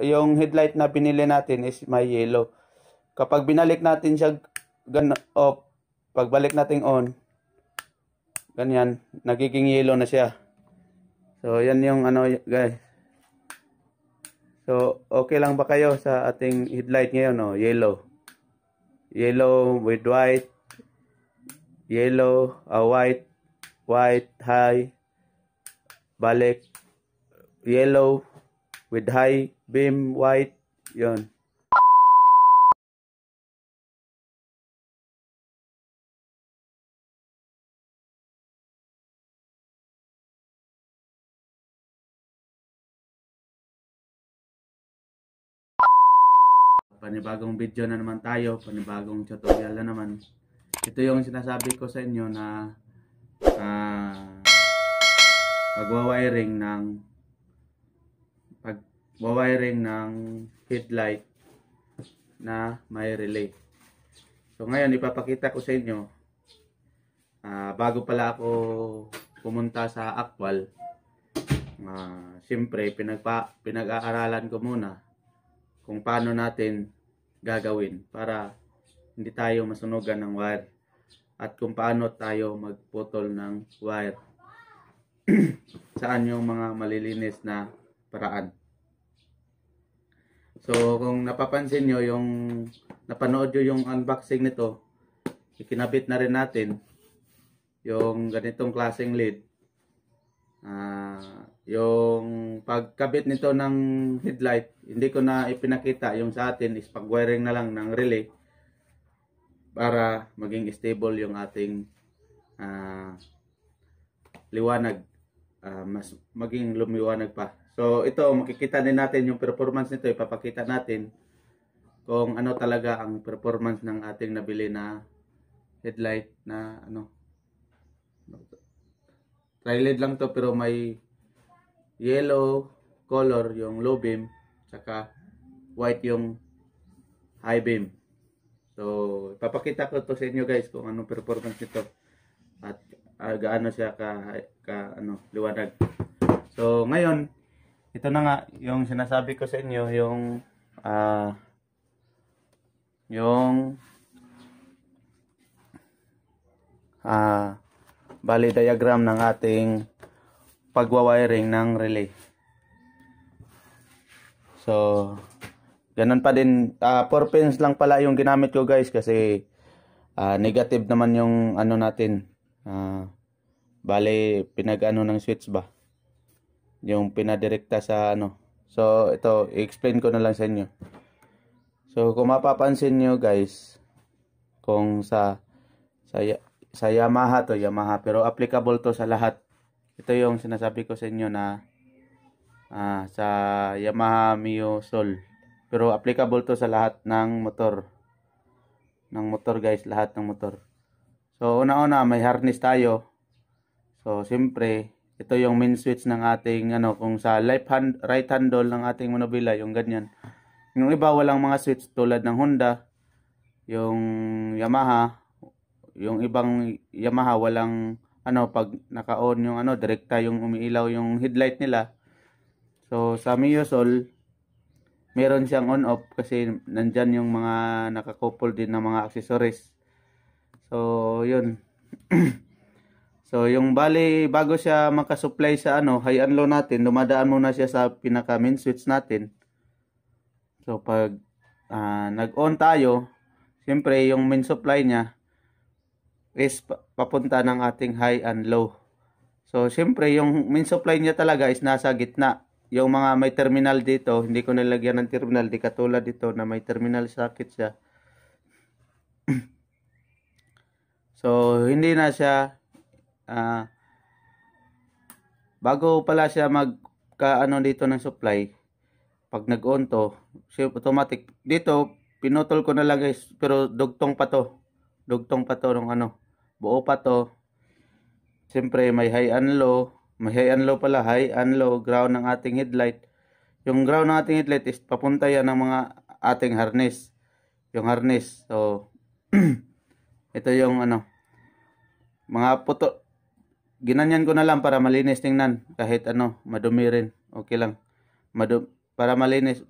yung headlight na pinili natin is may yellow. Kapag binalik natin siya off, pagbalik natin on, ganyan, nagiging yellow na siya. So, yan yung ano guys. So, okay lang ba kayo sa ating headlight ngayon? No? Yellow. Yellow with white. Yellow, uh, white, white, high, balik, yellow, with high beam white. yon panibagong video na naman tayo, panibagong tutorial na naman. Ito yung sinasabi ko sa inyo na uh, pagwa-wiring ng pag-wiring ng headlight na may relay. So ngayon ipapakita ko sa inyo uh, bago pala ako pumunta sa actual uh, ah, siyempre pinagpa, pinag-aaralan ko muna kung paano natin gagawin para hindi tayo masunugan ng wire at kung paano tayo magputol ng wire saan yung mga malilinis na paraan. So, kung napapansin nyo, yung napanood nyo yung unboxing nito, ikinabit na rin natin yung ganitong klaseng lid. Uh, yung pagkabit nito ng headlight, hindi ko na ipinakita. Yung sa atin is pag-wiring na lang ng relay para maging stable yung ating uh, liwanag. Uh, mas maging lumiwanag pa So ito, makikita din natin yung performance nito. Ipapakita natin kung ano talaga ang performance ng ating nabili na headlight na ano. Tri-LED lang to pero may yellow color yung low beam tsaka white yung high beam. So, ipapakita ko to sa inyo guys kung anong performance nito at uh, gaano siya ka, ka ano, liwanag. So, ngayon, ito na nga yung sinasabi ko sa inyo yung uh, yung uh, bali diagram ng ating pagwawiring ng relay so ganun pa din uh, ah, 4 pins lang pala yung ginamit ko guys kasi uh, negative naman yung ano natin uh, bali pinag ano ng switch ba yung pinadirekta sa ano. So, ito, i-explain ko na lang sa inyo. So, kung mapapansin nyo guys, kung sa, sa, sa Yamaha to, Yamaha, pero applicable to sa lahat. Ito yung sinasabi ko sa inyo na ah, sa Yamaha Mio Sol. Pero applicable to sa lahat ng motor. Ng motor guys, lahat ng motor. So, una-una, may harness tayo. So, siyempre, ito yung main switch ng ating ano kung sa left hand right handle ng ating monobila yung ganyan yung iba walang mga switch tulad ng Honda yung Yamaha yung ibang Yamaha walang ano pag naka-on yung ano direkta yung umiilaw yung headlight nila so sa Mio Sol meron siyang on off kasi nandyan yung mga nakakouple din ng mga accessories so yun So, yung bali, bago siya makasupply sa ano, high and low natin, dumadaan muna siya sa pinaka main switch natin. So, pag uh, nag-on tayo, siyempre, yung main supply niya is papunta ng ating high and low. So, siyempre, yung main supply niya talaga is nasa gitna. Yung mga may terminal dito, hindi ko nilagyan ng terminal. Di katulad dito na may terminal socket siya. so, hindi na siya uh, bago pala siya magkaano dito ng supply pag nag-on to automatic dito pinutol ko na lang guys pero dugtong pa to dugtong pa to ng ano buo pa to siyempre may high and low may high and low pala high and low ground ng ating headlight yung ground ng ating headlight is papunta yan ng mga ating harness yung harness so ito yung ano mga puto ginanyan ko na lang para malinis tingnan kahit ano madumi rin okay lang Madum para malinis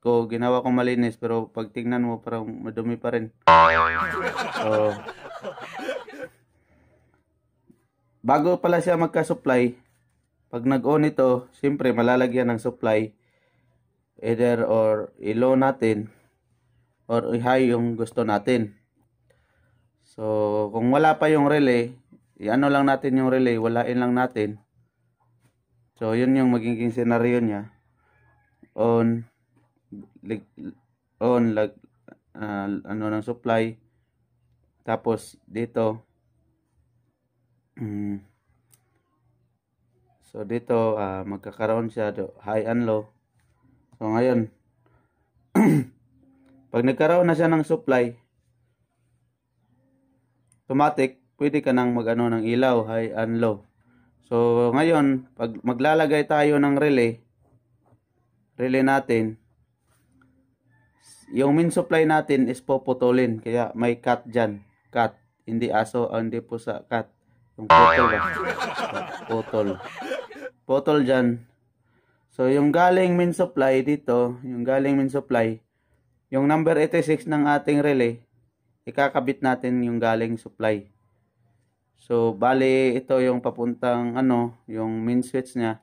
ko ginawa ko malinis pero pag tingnan mo parang madumi pa rin so, bago pala siya magka-supply pag nag-on ito siyempre malalagyan ng supply either or ilo natin or high yung gusto natin so kung wala pa yung relay i-ano lang natin yung relay, walain lang natin. So, yun yung magiging senaryo niya. On, lig, on, lag, uh, ano ng supply. Tapos, dito, mm, so, dito, uh, magkakaroon siya, do, high and low. So, ngayon, pag nagkaroon na siya ng supply, automatic, pwede ka nang mag-ano ng ilaw, high and low. So ngayon, pag maglalagay tayo ng relay, relay natin, yung min supply natin is poputulin. Kaya may cut dyan. Cut. Hindi aso, ah, hindi po sa cut. Yung putol ba? Putol. Putol dyan. So, yung galing min supply dito, yung galing min supply, yung number 86 ng ating relay, ikakabit natin yung galing supply. So, bali, ito yung papuntang, ano, yung main switch niya.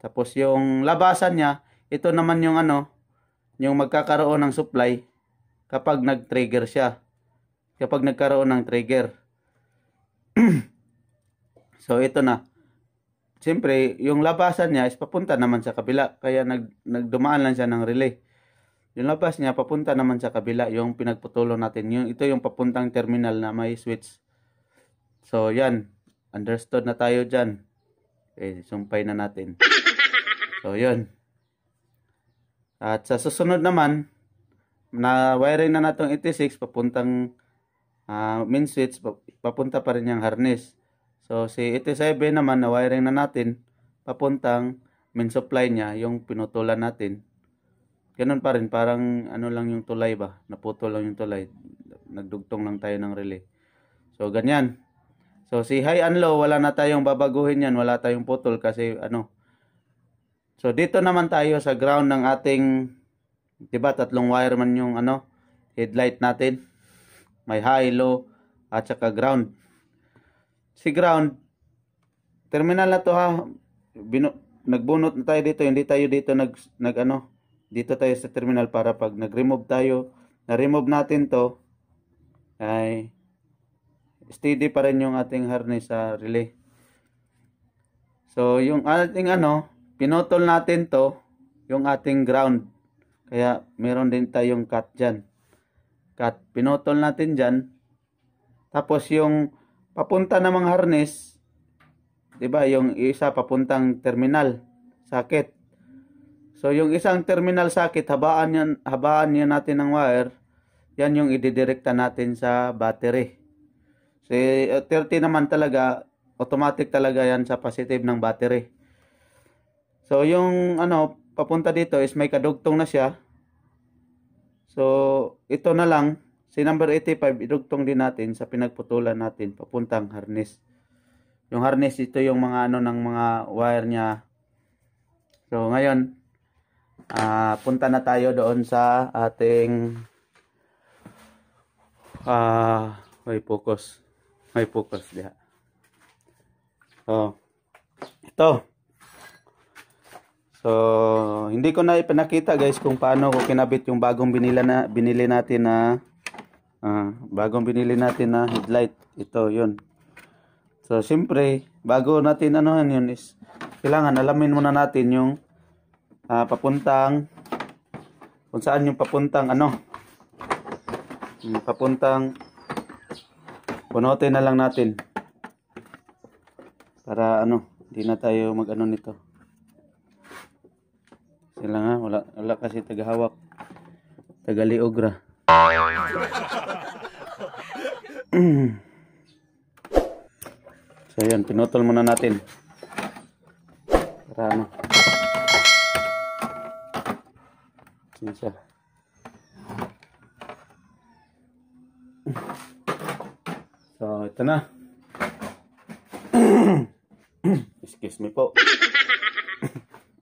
Tapos, yung labasan niya, ito naman yung, ano, yung magkakaroon ng supply kapag nag-trigger siya. Kapag nagkaroon ng trigger. so, ito na. Siyempre, yung labasan niya is papunta naman sa kabila. Kaya, nag, nagdumaan lang siya ng relay. Yung labas niya, papunta naman sa kabila, yung pinagputulong natin. Yung, ito yung papuntang terminal na may switch. So, yan. Understood na tayo dyan. Okay, eh, sumpay na natin. So, yun. At sa susunod naman, na wiring na natong 86 papuntang uh, main switch, papunta pa rin yung harness. So, si 87 naman na wiring na natin papuntang main supply niya, yung pinutulan natin. Ganun pa rin, parang ano lang yung tulay ba? Naputol lang yung tulay. Nagdugtong lang tayo ng relay. So, ganyan. So si high and low, wala na tayong babaguhin yan. Wala tayong putol kasi ano. So dito naman tayo sa ground ng ating, di ba tatlong wire man yung ano, headlight natin. May high, low, at saka ground. Si ground, terminal na to ha. Binu nagbunot na tayo dito. Hindi tayo dito nag, nag ano, dito tayo sa terminal para pag nag-remove tayo, na-remove natin to, ay steady pa rin yung ating harness sa relay. So, yung ating ano, pinutol natin to, yung ating ground. Kaya, meron din tayong cut dyan. Cut. Pinutol natin dyan. Tapos, yung papunta namang harness, ba diba, yung isa papuntang terminal, socket. So, yung isang terminal socket, habaan yan, habaan yan natin ng wire, yan yung ididirekta natin sa battery. Si eh, 30 naman talaga, automatic talaga yan sa positive ng battery. So yung ano, papunta dito is may kadugtong na siya. So ito na lang, si number 85, idugtong din natin sa pinagputulan natin papuntang harness. Yung harness ito yung mga ano ng mga wire niya. So ngayon, uh, punta na tayo doon sa ating ah uh, ay focus may focus diha so oh. ito so hindi ko na ipinakita guys kung paano ko kinabit yung bagong binila na binili natin na uh, bagong binili natin na headlight ito yun so siyempre bago natin anuhan yun is kailangan alamin muna natin yung uh, papuntang kung saan yung papuntang ano yung papuntang Punutin na lang natin. Para ano, hindi na tayo mag-ano nito. Sila nga, wala, wala kasi tagahawak. Tagaliogra. so yan, pinotol muna natin. Para ano. Sinsa. Ito na. Excuse me po.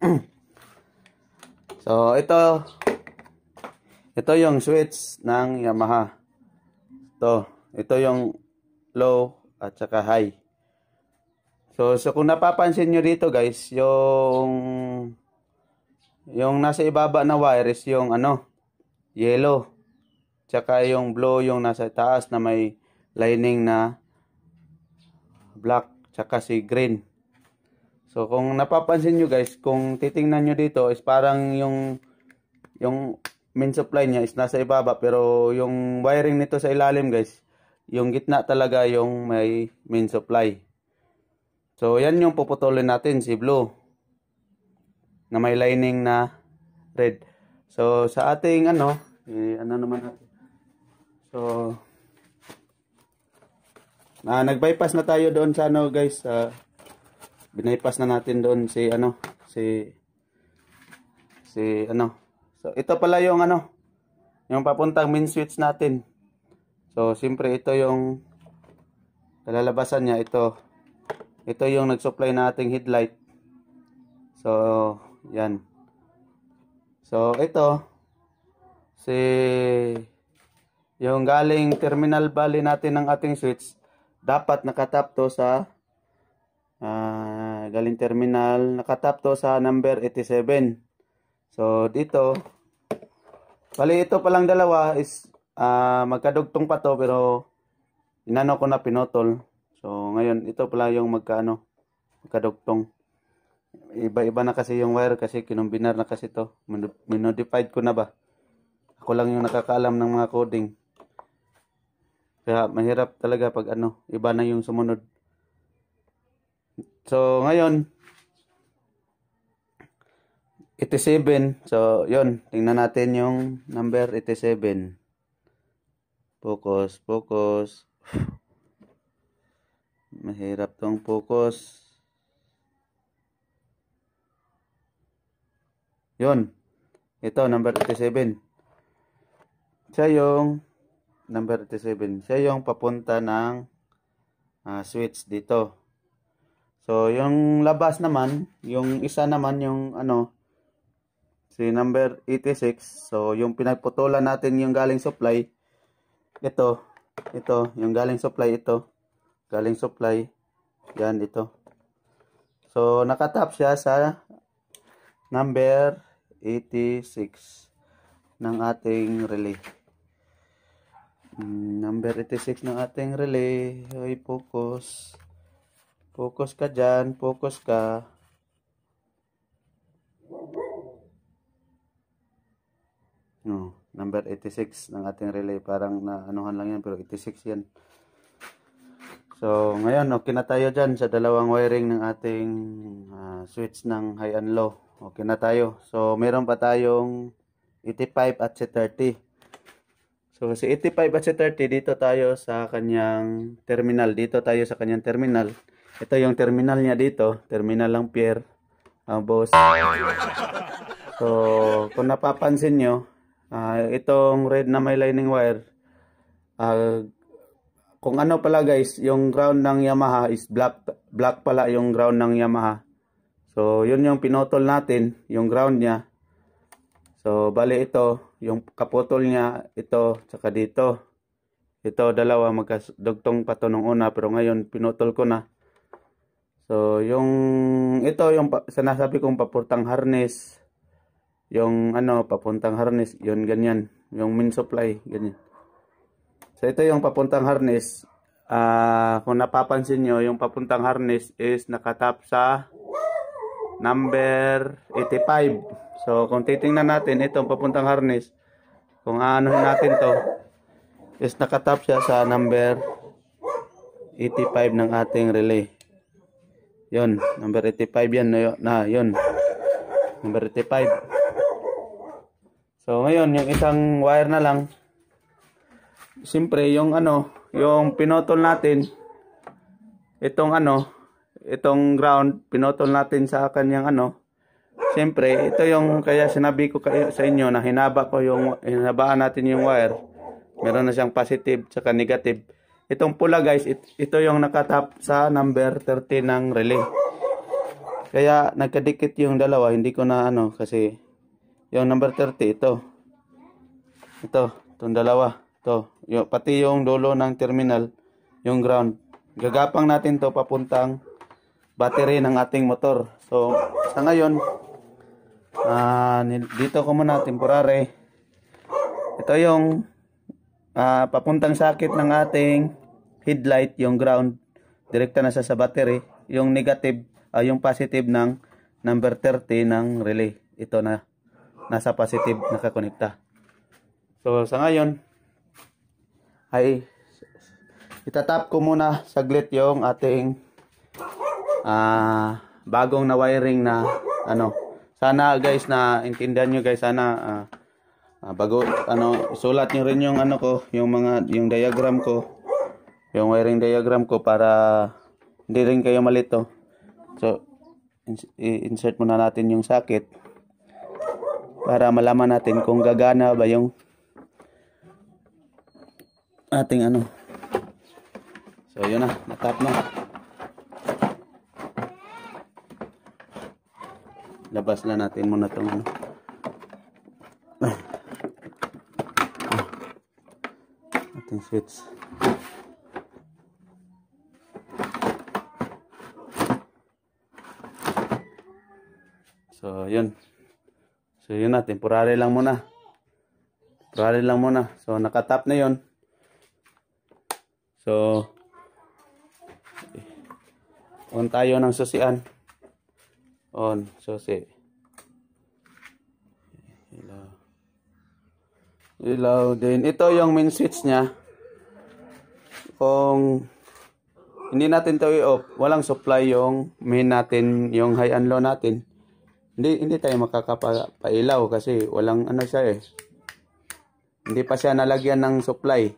so, ito. Ito yung switch ng Yamaha. Ito. Ito yung low at saka high. So, so kung napapansin nyo dito guys, yung yung nasa ibaba na wire is yung ano, yellow. Tsaka yung blue yung nasa taas na may lining na black, tsaka si green. So, kung napapansin nyo guys, kung titingnan nyo dito, is parang yung, yung main supply niya is nasa ibaba. Pero yung wiring nito sa ilalim guys, yung gitna talaga yung may main supply. So, yan yung puputulin natin, si blue. Na may lining na red. So, sa ating ano, eh, ano naman natin. So, Ah, nag-bypass na tayo doon sa ano guys. Ah, binaypass na natin doon si ano. Si si ano. So ito pala yung ano. Yung papuntang main switch natin. So siyempre ito yung lalabasan niya. Ito. Ito yung nag-supply nating headlight. So yan. So ito si yung galing terminal valley natin ng ating switch dapat nakatapto sa uh, galing terminal nakatapto sa number 87 so dito bali ito palang dalawa is uh, magkadugtong pa to pero inano ko na pinotol so ngayon ito pala yung magkaano magkadugtong iba-iba na kasi yung wire kasi kinumbinar na kasi to minodified ko na ba ako lang yung nakakaalam ng mga coding kaya mahirap talaga pag ano, iba na yung sumunod. So ngayon 87. So yon, tingnan natin yung number 87. Focus, focus. mahirap tong focus. Yon. Ito, number 87. Siya yung number 37. Siya yung papunta ng uh, ah, switch dito. So, yung labas naman, yung isa naman yung ano, si number 86. So, yung pinagputulan natin yung galing supply, ito, ito, yung galing supply, ito. Galing supply, yan, ito. So, nakatap siya sa number 86 ng ating relay. Number 86 ng ating relay. Hoy, focus. Focus ka dyan. Focus ka. No, oh, number 86 ng ating relay. Parang na anuhan lang yan, pero 86 yan. So, ngayon, okay na tayo dyan sa dalawang wiring ng ating uh, switch ng high and low. Okay na tayo. So, meron pa tayong 85 at 30. So, si 85 at si 30, dito tayo sa kanyang terminal. Dito tayo sa kanyang terminal. Ito yung terminal niya dito. Terminal lang pier. Ang uh, boss. So, kung napapansin nyo, uh, itong red na may lining wire, uh, kung ano pala guys, yung ground ng Yamaha is black, black pala yung ground ng Yamaha. So, yun yung pinotol natin, yung ground niya. So, bali ito, yung kaputol niya ito saka dito ito dalawa magkadugtong pa to nung una pero ngayon pinutol ko na so yung ito yung sinasabi kong papuntang harness yung ano papuntang harness yun ganyan yung min supply ganyan so ito yung papuntang harness uh, kung napapansin nyo yung papuntang harness is nakatap sa number 85. So, kung titingnan natin, itong papuntang harness, kung ano natin to, is nakatap siya sa number 85 ng ating relay. yon number 85 yan. Na, yun. Number 85. So, ngayon, yung isang wire na lang, siyempre, yung ano, yung pinotol natin, itong ano, itong ground, pinotol natin sa kanyang ano. Siyempre, ito yung kaya sinabi ko kayo, sa inyo na hinaba ko yung, hinabaan natin yung wire. Meron na siyang positive tsaka negative. Itong pula guys, it, ito yung nakatap sa number 30 ng relay. Kaya nagkadikit yung dalawa, hindi ko na ano kasi yung number 30 ito. Ito, itong dalawa. Ito, yung, pati yung dulo ng terminal, yung ground. Gagapang natin to papuntang battery ng ating motor. So, sa ngayon, uh, dito ko muna temporary. Ito yung uh, papuntang sakit ng ating headlight, yung ground. Direkta na sa sa battery. Yung negative, uh, yung positive ng number 30 ng relay. Ito na nasa positive nakakonekta. So, sa ngayon, ay itatap ko muna saglit yung ating uh, bagong na wiring na ano. Sana guys na intindihan nyo guys sana uh, uh, bago ano sulat niyo rin yung ano ko, yung mga yung diagram ko. Yung wiring diagram ko para hindi rin kayo malito. So insert muna natin yung socket para malaman natin kung gagana ba yung ating ano so yun na natap na labas na natin muna itong ano. Ah. ating switch so yun so yun na temporary lang muna temporary lang muna so nakatap na yun so on tayo ng susian on susi ilaw ilaw din ito yung main switch niya. kung hindi natin to i-off walang supply yung main natin yung high and low natin hindi hindi tayo makakapailaw kasi walang ano siya eh hindi pa siya nalagyan ng supply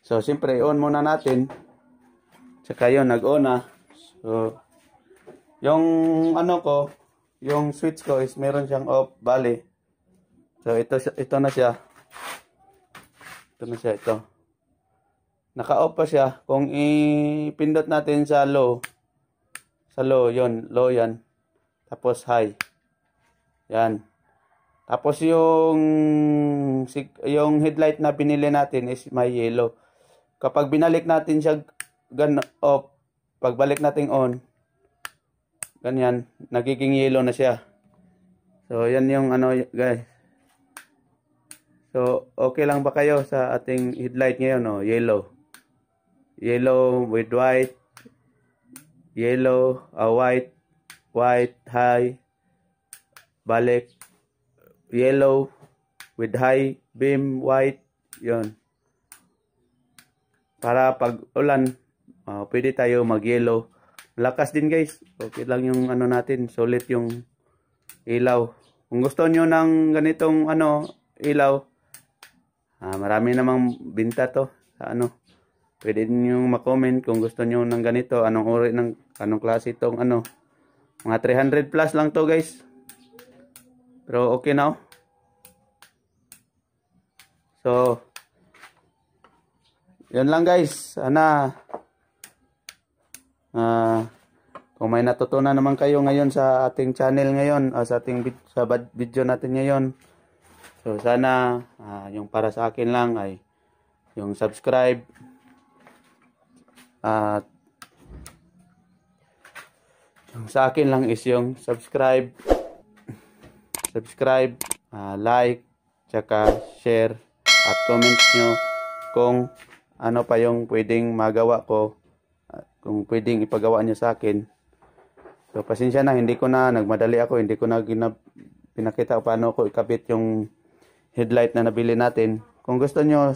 so siyempre on muna natin tsaka yun nag-on na so yung ano ko, yung switch ko is meron siyang off, bali. So ito ito na siya. Ito na siya ito. Naka-off pa siya. Kung ipindot natin sa low, sa low, yon low yan. Tapos high. Yan. Tapos yung yung headlight na pinili natin is may yellow. Kapag binalik natin siya gan off, pagbalik natin on, ganyan, nagiging yellow na siya. So, yan yung ano guys. So, okay lang ba kayo sa ating headlight ngayon, no? Yellow. Yellow with white. Yellow, uh, white, white, high, balik, yellow, with high, beam, white, yon Para pag ulan, uh, pwede tayo mag-yellow Lakas din guys. Okay lang yung ano natin. Solid yung ilaw. Kung gusto nyo ng ganitong ano, ilaw, ah, marami namang binta to. Sa ano. Pwede nyo mag-comment kung gusto nyo ng ganito. Anong uri ng, anong klase itong ano. Mga 300 plus lang to guys. Pero okay na oh. So, yan lang guys. Ana, uh, kung may natutunan naman kayo ngayon sa ating channel ngayon uh, sa ating sa video natin ngayon so sana uh, yung para sa akin lang ay yung subscribe at uh, yung sa akin lang is yung subscribe subscribe uh, like tsaka share at comment nyo kung ano pa yung pwedeng magawa ko kung pwedeng ipagawa niyo sa akin. So pasensya na, hindi ko na nagmadali ako, hindi ko na ginab, pinakita paano ko ikabit yung headlight na nabili natin. Kung gusto niyo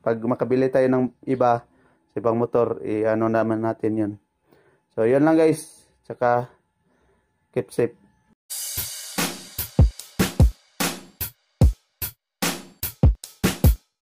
pag makabili tayo ng iba sa ibang motor, i-ano naman natin 'yon. So 'yon lang guys. Tsaka keep safe.